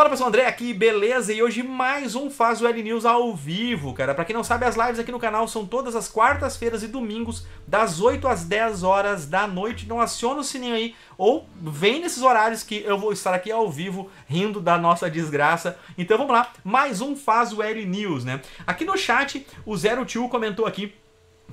Fala pessoal, André aqui, beleza? E hoje mais um Faz o L News ao vivo, cara. Pra quem não sabe, as lives aqui no canal são todas as quartas-feiras e domingos, das 8 às 10 horas da noite. Então aciona o sininho aí, ou vem nesses horários que eu vou estar aqui ao vivo, rindo da nossa desgraça. Então vamos lá, mais um Faz o L News, né? Aqui no chat, o Zero Tio comentou aqui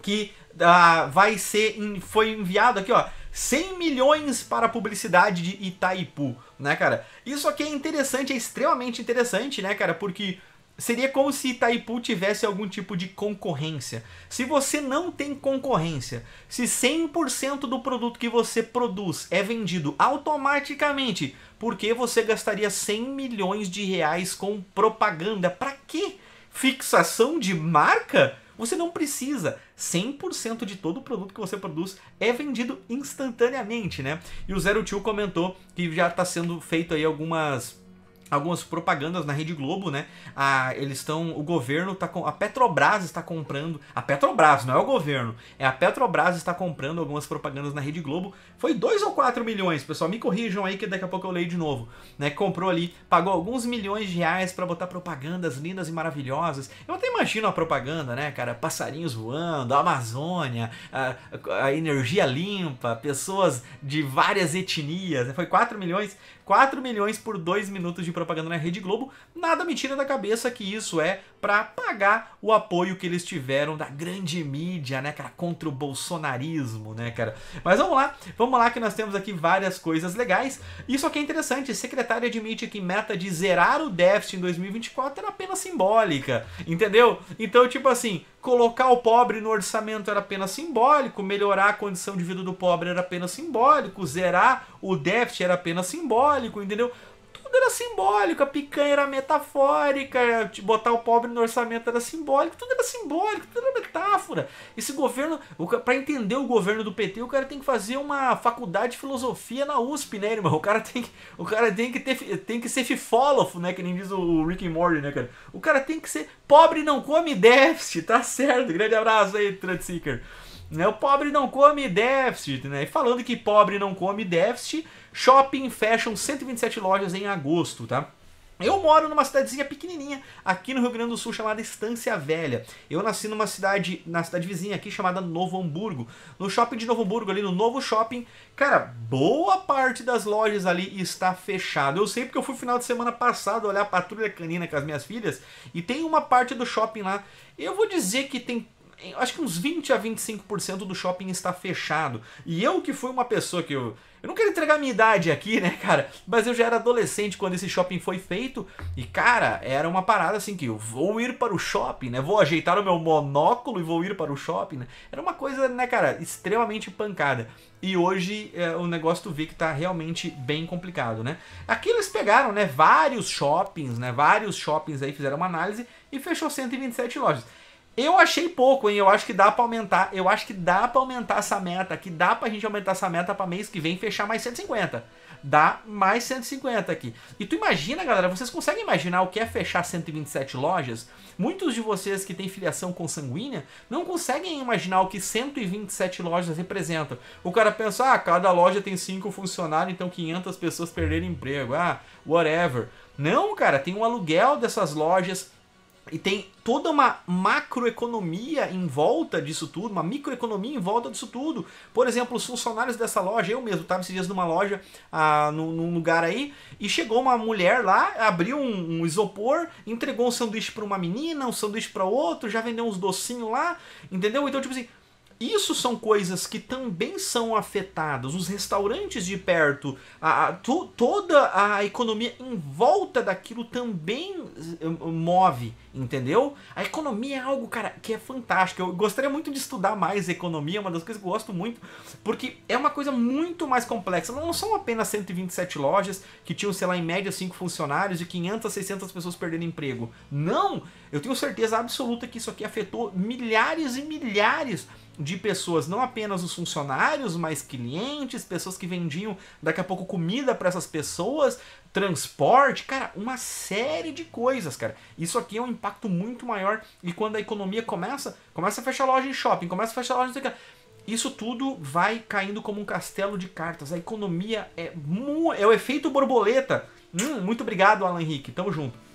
que uh, vai ser, foi enviado aqui, ó, 100 milhões para publicidade de Itaipu né, cara? Isso aqui é interessante, é extremamente interessante, né, cara? Porque seria como se Itaipu tivesse algum tipo de concorrência. Se você não tem concorrência, se 100% do produto que você produz é vendido automaticamente, por que você gastaria 100 milhões de reais com propaganda? Para quê? Fixação de marca? Você não precisa. 100% de todo o produto que você produz é vendido instantaneamente, né? E o Zero Tio comentou que já está sendo feito aí algumas algumas propagandas na Rede Globo, né? Ah, eles estão, o governo tá com a Petrobras está comprando, a Petrobras não é o governo, é a Petrobras está comprando algumas propagandas na Rede Globo. Foi 2 ou 4 milhões, pessoal, me corrijam aí que daqui a pouco eu leio de novo, né? Comprou ali, pagou alguns milhões de reais para botar propagandas lindas e maravilhosas. Eu até imagino a propaganda, né, cara? Passarinhos voando, a Amazônia, a, a energia limpa, pessoas de várias etnias, né? foi 4 milhões 4 milhões por 2 minutos de propaganda na Rede Globo. Nada me tira da cabeça que isso é para pagar o apoio que eles tiveram da grande mídia, né, cara, contra o bolsonarismo, né, cara. Mas vamos lá, vamos lá que nós temos aqui várias coisas legais. Isso aqui é interessante, secretário admite que meta de zerar o déficit em 2024 era apenas simbólica, entendeu? Então, tipo assim, colocar o pobre no orçamento era apenas simbólico, melhorar a condição de vida do pobre era apenas simbólico, zerar o déficit era apenas simbólico, simbólico, entendeu? Tudo era simbólico, a picanha era metafórica, botar o pobre no orçamento era simbólico, tudo era simbólico, tudo era metáfora. Esse governo, para entender o governo do PT, o cara tem que fazer uma faculdade de filosofia na USP, né, irmão? O cara tem que, o cara tem que, ter, tem que ser fifólofo, né, que nem diz o Rick and Morty, né, cara? O cara tem que ser pobre não come déficit, tá certo? Grande abraço aí, Trendseeker. Seeker. Né? O pobre não come déficit, né? E falando que pobre não come déficit, shopping fecham 127 lojas em agosto, tá? Eu moro numa cidadezinha pequenininha aqui no Rio Grande do Sul chamada Estância Velha. Eu nasci numa cidade, na cidade vizinha aqui chamada Novo Hamburgo. No shopping de Novo Hamburgo, ali no Novo Shopping, cara, boa parte das lojas ali está fechada. Eu sei porque eu fui final de semana passado olhar a Patrulha Canina com as minhas filhas e tem uma parte do shopping lá. Eu vou dizer que tem acho que uns 20 a 25% do shopping está fechado. E eu que fui uma pessoa que eu, eu não quero entregar minha idade aqui, né, cara? Mas eu já era adolescente quando esse shopping foi feito. E, cara, era uma parada assim que eu vou ir para o shopping, né? Vou ajeitar o meu monóculo e vou ir para o shopping, né? Era uma coisa, né, cara, extremamente pancada. E hoje é, o negócio tu vê que tá realmente bem complicado, né? Aqui eles pegaram, né, vários shoppings, né? Vários shoppings aí fizeram uma análise e fechou 127 lojas. Eu achei pouco, hein? Eu acho que dá para aumentar. Eu acho que dá para aumentar essa meta, que dá pra gente aumentar essa meta para mês que vem fechar mais 150. Dá mais 150 aqui. E tu imagina, galera, vocês conseguem imaginar o que é fechar 127 lojas? Muitos de vocês que têm filiação consanguínea não conseguem imaginar o que 127 lojas representam. O cara pensa: "Ah, cada loja tem 5 funcionários, então 500 pessoas perderam emprego". Ah, whatever. Não, cara, tem um aluguel dessas lojas, e tem toda uma macroeconomia em volta disso tudo, uma microeconomia em volta disso tudo. Por exemplo, os funcionários dessa loja, eu mesmo estava esses dias numa loja, ah, num, num, lugar aí, e chegou uma mulher lá, abriu um, um isopor, entregou um sanduíche para uma menina, um sanduíche para outro, já vendeu uns docinhos lá, entendeu? Então, tipo assim, isso são coisas que também são afetadas. Os restaurantes de perto, a, a, to, toda a economia em volta daquilo também eh, eh, move, entendeu? A economia é algo, cara, que é fantástico. Eu gostaria muito de estudar mais economia, é uma das coisas que eu gosto muito, porque é uma coisa muito mais complexa. Não são apenas 127 lojas que tinham, sei lá, em média 5 funcionários e 500 a 600 pessoas perdendo emprego. Não! Eu tenho certeza absoluta que isso aqui afetou milhares e milhares de de pessoas, não apenas os funcionários, mas clientes, pessoas que vendiam daqui a pouco comida para essas pessoas, transporte, cara, uma série de coisas, cara. Isso aqui é um impacto muito maior e quando a economia começa, começa a fechar loja em shopping, começa a fechar loja, em Isso tudo vai caindo como um castelo de cartas. A economia é, é o efeito borboleta. Hum, muito obrigado, Alan Henrique. Tamo junto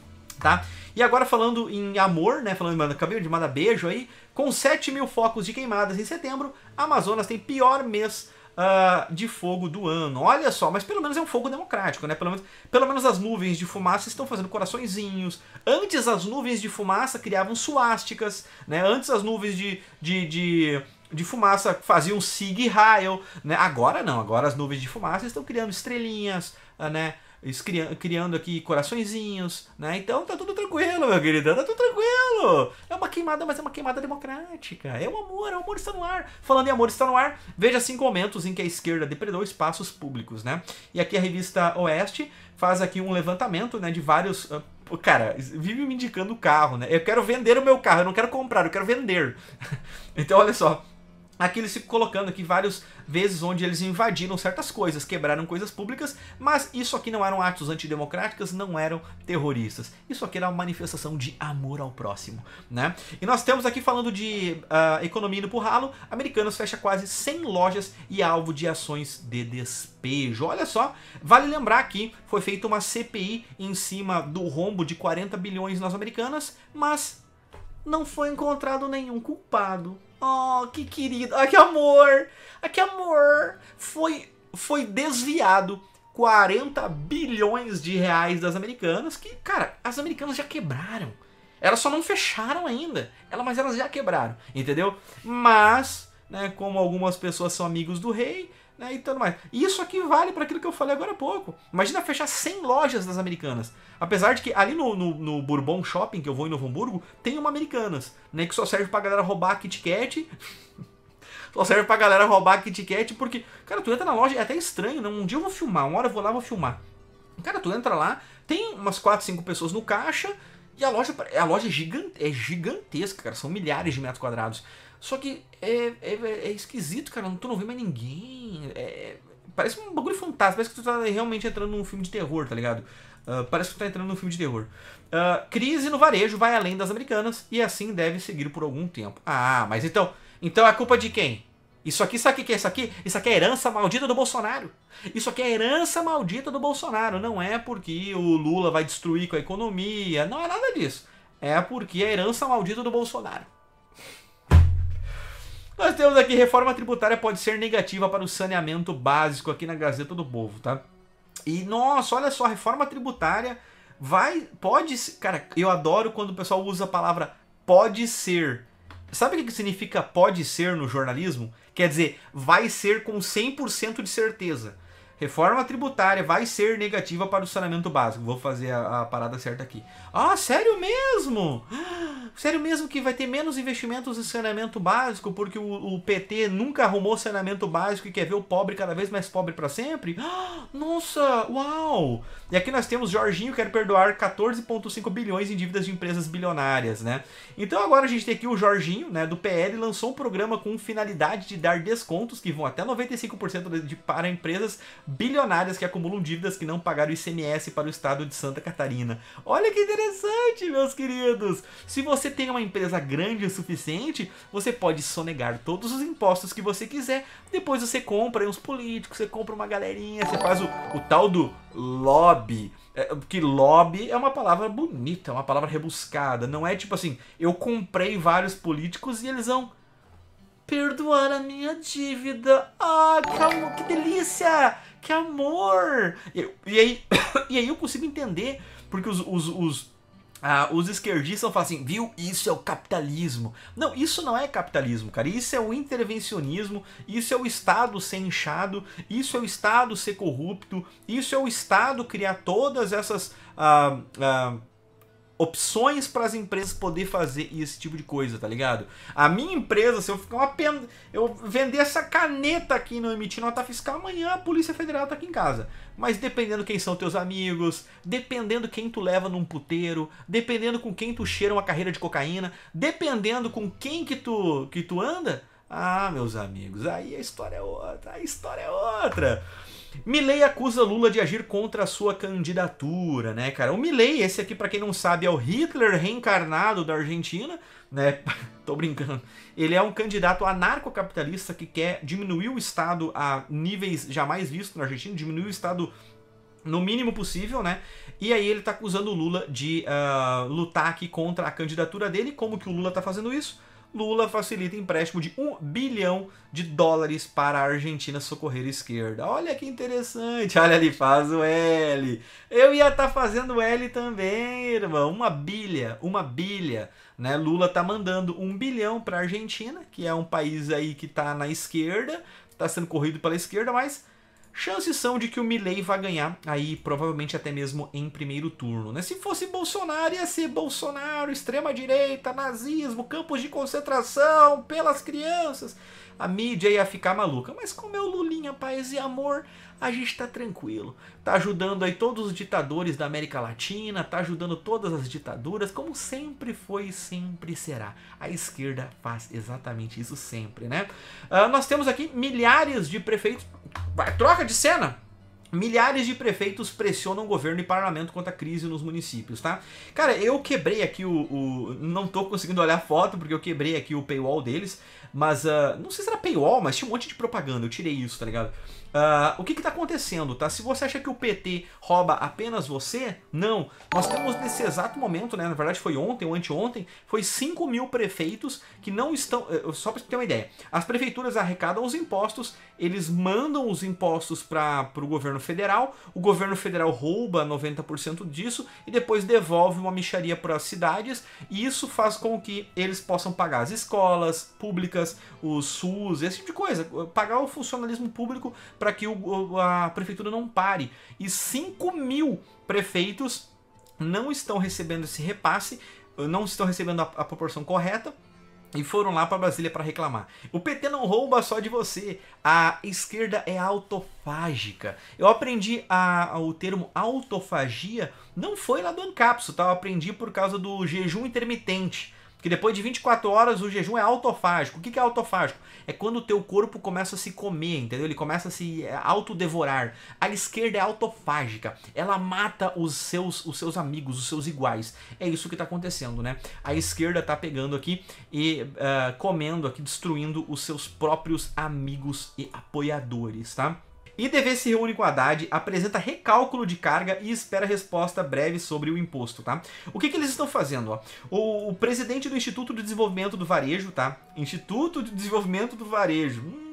tá? E agora falando em amor, né? Falando, em cabelo de mandar beijo aí. Com 7 mil focos de queimadas em setembro, Amazonas tem pior mês uh, de fogo do ano. Olha só, mas pelo menos é um fogo democrático, né? Pelo menos, pelo menos as nuvens de fumaça estão fazendo coraçõezinhos. Antes as nuvens de fumaça criavam suásticas, né? Antes as nuvens de, de, de de fumaça faziam sig Heil, né? Agora não, agora as nuvens de fumaça estão criando estrelinhas, ah, né? criando aqui coraçõezinhos, né? Então tá tudo tranquilo, meu querido, tá tudo tranquilo. É uma queimada, mas é uma queimada democrática. É o um amor, é o um amor está no ar. Falando em amor está no ar, veja cinco momentos em que a esquerda depredou espaços públicos, né? E aqui a revista Oeste faz aqui um levantamento, né, de vários ah, cara, vive me indicando o carro, né? Eu quero vender o meu carro, eu não quero comprar, eu quero vender. então, olha só. Aqui eles ficam colocando aqui várias vezes onde eles invadiram certas coisas, quebraram coisas públicas, mas isso aqui não eram atos antidemocráticos, não eram terroristas. Isso aqui era uma manifestação de amor ao próximo, né? E nós temos aqui falando de uh, economia indo pro ralo, americanos fecha quase 100 lojas e alvo de ações de despejo. Olha só, vale lembrar que foi feita uma CPI em cima do rombo de 40 bilhões nas americanas, mas não foi encontrado nenhum culpado. Oh, que querido. Ah, que amor. Ah, que amor. Foi, foi desviado 40 bilhões de reais das americanas. Que, cara, as americanas já quebraram. Elas só não fecharam ainda. Ela, mas elas já quebraram, entendeu? Mas, né, como algumas pessoas são amigos do rei, né, e tudo mais. E isso aqui vale para aquilo que eu falei agora há pouco. Imagina fechar 100 lojas das Americanas. Apesar de que ali no, no, no Bourbon Shopping, que eu vou em Novo Hamburgo, tem uma Americanas, né, que só serve pra galera roubar a Kit Kat. só serve pra galera roubar a Kit Kat, porque, cara, tu entra na loja, é até estranho, né? Um dia eu vou filmar, uma hora eu vou lá vou filmar. Cara, tu entra lá, tem umas 4, 5 pessoas no caixa, e a loja, é, a loja é, gigante, é gigantesca, cara. São milhares de metros quadrados. Só que é, é, é esquisito, cara. Tu não vê mais ninguém. É, parece um bagulho fantástico. Parece que tu tá realmente entrando num filme de terror, tá ligado? Uh, parece que tu tá entrando num filme de terror. Uh, crise no varejo vai além das americanas e assim deve seguir por algum tempo. Ah, mas então. Então é culpa de quem? Isso aqui, sabe o que é isso aqui? Isso aqui é herança maldita do Bolsonaro. Isso aqui é herança maldita do Bolsonaro. Não é porque o Lula vai destruir com a economia. Não é nada disso. É porque é herança maldita do Bolsonaro. Nós temos aqui reforma tributária pode ser negativa para o saneamento básico aqui na Gazeta do Povo, tá? E nossa, olha só, reforma tributária vai pode, cara, eu adoro quando o pessoal usa a palavra pode ser. Sabe o que significa pode ser no jornalismo? Quer dizer, vai ser com 100% de certeza. Reforma tributária vai ser negativa para o saneamento básico. Vou fazer a, a, parada certa aqui. Ah, sério mesmo? Sério mesmo que vai ter menos investimentos em saneamento básico porque o, o PT nunca arrumou saneamento básico e quer ver o pobre cada vez mais pobre para sempre? nossa, uau! E aqui nós temos Jorginho quer perdoar 14,5 bilhões em dívidas de empresas bilionárias, né? Então agora a gente tem aqui o Jorginho, né, do PL, lançou um programa com finalidade de dar descontos que vão até 95% de, de, para empresas bilionárias que acumulam dívidas que não pagaram ICMS para o estado de Santa Catarina. Olha que interessante, meus queridos! Se você tem uma empresa grande o suficiente, você pode sonegar todos os impostos que você quiser, depois você compra uns políticos, você compra uma galerinha, você faz o, o tal do lobby. É, que lobby é uma palavra bonita, é uma palavra rebuscada. Não é tipo assim, eu comprei vários políticos e eles vão perdoar a minha dívida. Ah, calma, que delícia! que amor! E, e aí, e aí eu consigo entender, porque os, os, os ah, os esquerdistas falam assim, viu? Isso é o capitalismo. Não, isso não é capitalismo, cara. Isso é o intervencionismo, isso é o Estado ser inchado, isso é o Estado ser corrupto, isso é o Estado criar todas essas. Ah, ah, opções para as empresas poder fazer esse tipo de coisa, tá ligado? A minha empresa, se eu ficar uma eu vender essa caneta aqui no emitir nota fiscal, amanhã a Polícia Federal tá aqui em casa. Mas dependendo quem são teus amigos, dependendo quem tu leva num puteiro, dependendo com quem tu cheira uma carreira de cocaína, dependendo com quem que tu que tu anda, ah, meus amigos, aí a história é outra, a história é outra. Milley acusa Lula de agir contra a sua candidatura, né, cara? O Milley, esse aqui, para quem não sabe, é o Hitler reencarnado da Argentina, né? Tô brincando. Ele é um candidato anarcocapitalista que quer diminuir o Estado a níveis jamais vistos na Argentina, diminuir o Estado no mínimo possível, né? E aí ele tá acusando o Lula de uh, lutar aqui contra a candidatura dele. Como que o Lula tá fazendo isso? Lula facilita empréstimo de 1 bilhão de dólares para a Argentina socorrer a esquerda. Olha que interessante. Olha ali, faz o L. Eu ia estar tá fazendo L também, irmão. Uma bilha, uma bilha. Né? Lula tá mandando 1 bilhão para a Argentina, que é um país aí que tá na esquerda, tá sendo corrido pela esquerda, mas chances são de que o Milley vá ganhar aí provavelmente até mesmo em primeiro turno, né? Se fosse Bolsonaro ia ser Bolsonaro, extrema direita, nazismo, campos de concentração, pelas crianças. A mídia ia ficar maluca, mas como é o Lulinha, paz e amor, a gente tá tranquilo. Tá ajudando aí todos os ditadores da América Latina, tá ajudando todas as ditaduras, como sempre foi e sempre será. A esquerda faz exatamente isso sempre, né? Uh, nós temos aqui milhares de prefeitos Vai, troca de cena. Milhares de prefeitos pressionam governo e parlamento contra a crise nos municípios, tá? Cara, eu quebrei aqui o, o. não tô conseguindo olhar a foto porque eu quebrei aqui o paywall deles, mas. Uh, não sei se era paywall, mas tinha um monte de propaganda, eu tirei isso, tá ligado? Uh, o que que tá acontecendo, tá? Se você acha que o PT rouba apenas você, não. Nós temos nesse exato momento, né? Na verdade foi ontem ou anteontem, foi 5 mil prefeitos que não estão... Eh, só pra você ter uma ideia. As prefeituras arrecadam os impostos, eles mandam os impostos para o governo federal, o governo federal rouba 90% disso e depois devolve uma micharia para as cidades, e isso faz com que eles possam pagar as escolas públicas, o SUS, esse tipo de coisa, pagar o funcionalismo público para que o, a prefeitura não pare. E 5 mil prefeitos não estão recebendo esse repasse, não estão recebendo a, a proporção correta e foram lá para Brasília para reclamar. O PT não rouba só de você, a esquerda é autofágica. Eu aprendi a, a, o termo autofagia, não foi lá do Ancapso, tá? Eu aprendi por causa do jejum intermitente porque depois de 24 horas o jejum é autofágico. O que é autofágico? É quando o teu corpo começa a se comer, entendeu? Ele começa a se é, autodevorar. A esquerda é autofágica. Ela mata os seus, os seus amigos, os seus iguais. É isso que está acontecendo, né? A esquerda está pegando aqui e uh, comendo aqui, destruindo os seus próprios amigos e apoiadores, tá? IDV se reúne com a Haddad, apresenta recálculo de carga e espera resposta breve sobre o imposto, tá? O que, que eles estão fazendo, ó? O, o, presidente do Instituto de Desenvolvimento do Varejo, tá? Instituto de Desenvolvimento do Varejo. Hum.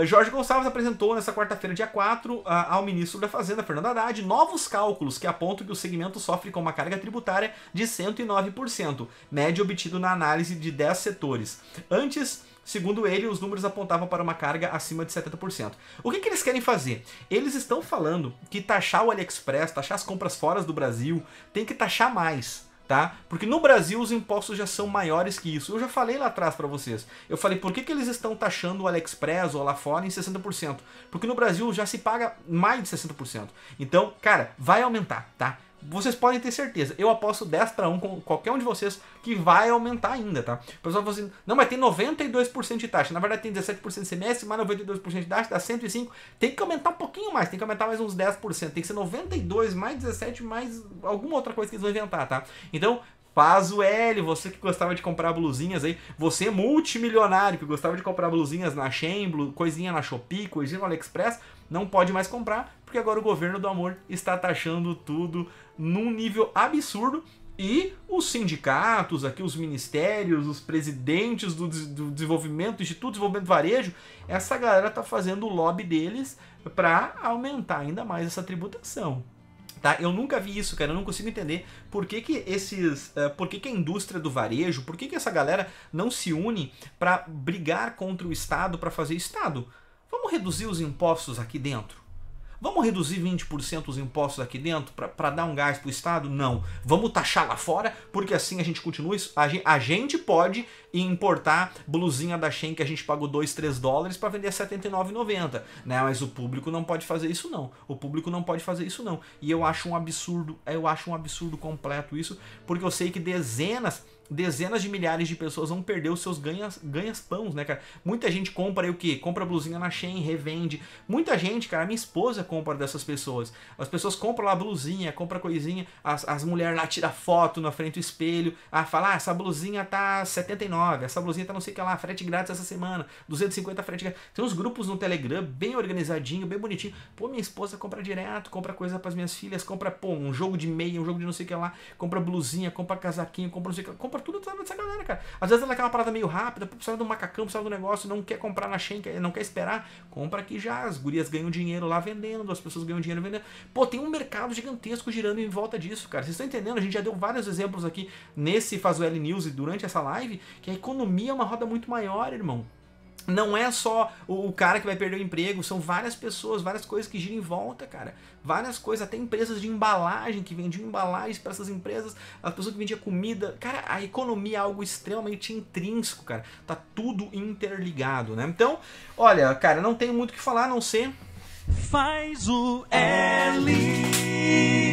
Uh, Jorge Gonçalves apresentou nesta quarta-feira, dia 4, uh, ah, ao ministro da Fazenda, Fernando Haddad, novos cálculos que apontam que o segmento sofre com uma carga tributária de 109%, média obtida na análise de 10 setores. Antes Segundo ele, os números apontavam para uma carga acima de 70%. O que, que eles querem fazer? Eles estão falando que taxar o AliExpress, taxar as compras fora do Brasil, tem que taxar mais. Tá? Porque no Brasil os impostos já são maiores que isso. Eu já falei lá atrás para vocês. Eu falei, por que, que eles estão taxando o AliExpress ou lá fora em 60%? Porque no Brasil já se paga mais de 60%. Então, cara, vai aumentar, tá? vocês podem ter certeza. Eu aposto 10 para 1 com qualquer um de vocês que vai aumentar ainda, tá? O pessoal fala assim, não, mas tem 92% de taxa. Na verdade tem 17% de semestre, mais 92% de taxa, dá 105. Tem que aumentar um pouquinho mais, tem que aumentar mais uns 10%. Tem que ser 92 mais 17 mais alguma outra coisa que eles vão inventar, tá? Então, Faz o L, você que gostava de comprar blusinhas aí, você é multimilionário que gostava de comprar blusinhas na Shemblu, coisinha na Shopee, coisinha no AliExpress, não pode mais comprar porque agora o governo do amor está taxando tudo num nível absurdo e os sindicatos, aqui os ministérios, os presidentes do, do desenvolvimento, do Instituto de Desenvolvimento Varejo, essa galera tá fazendo o lobby deles para aumentar ainda mais essa tributação. Tá? Eu nunca vi isso, cara, eu não consigo entender por que, que esses, uh, por que, que a indústria do varejo, por que, que essa galera não se une para brigar contra o Estado, para fazer Estado. Vamos reduzir os impostos aqui dentro Vamos reduzir 20% os impostos aqui dentro para dar um gás para o Estado? Não. Vamos taxar lá fora, porque assim a gente continua isso. A gente, a gente pode importar blusinha da Shen que a gente pagou 2, 3 dólares para vender a 79,90, né? Mas o público não pode fazer isso não. O público não pode fazer isso não. E eu acho um absurdo, eu acho um absurdo completo isso, porque eu sei que dezenas dezenas de milhares de pessoas vão perder os seus ganhas, ganhas pãos, né, cara? Muita gente compra aí o quê? Compra blusinha na Shein, revende. Muita gente, cara, minha esposa compra dessas pessoas. As pessoas compram lá blusinha, compra coisinha, as, as mulheres lá tiram foto na frente do espelho, ah, fala, ah, essa blusinha tá 79, essa blusinha tá não sei o que lá, frete grátis essa semana, 250 frete grátis. Tem uns grupos no Telegram bem organizadinho, bem bonitinho. Pô, minha esposa compra direto, compra coisa para as minhas filhas, compra, pô, um jogo de meia, um jogo de não sei o que lá, compra blusinha, compra casaquinho, compra não sei o que lá, compra compra tudo sabe, dessa galera, cara. Às vezes ela quer uma parada meio rápida, precisa de um macacão, precisa de um negócio, não quer comprar na Shen, não quer esperar, compra aqui já. As gurias ganham dinheiro lá vendendo, as pessoas ganham dinheiro vendendo. Pô, tem um mercado gigantesco girando em volta disso, cara. Vocês estão entendendo? A gente já deu vários exemplos aqui nesse Fazueli News e durante essa live, que a economia é uma roda muito maior, irmão não é só o, cara que vai perder o emprego, são várias pessoas, várias coisas que giram em volta, cara. Várias coisas, até empresas de embalagem que vendiam embalagens para essas empresas, as pessoas que vendiam comida. Cara, a economia é algo extremamente intrínseco, cara. Tá tudo interligado, né? Então, olha, cara, não tenho muito o que falar a não ser. Faz o ah. L.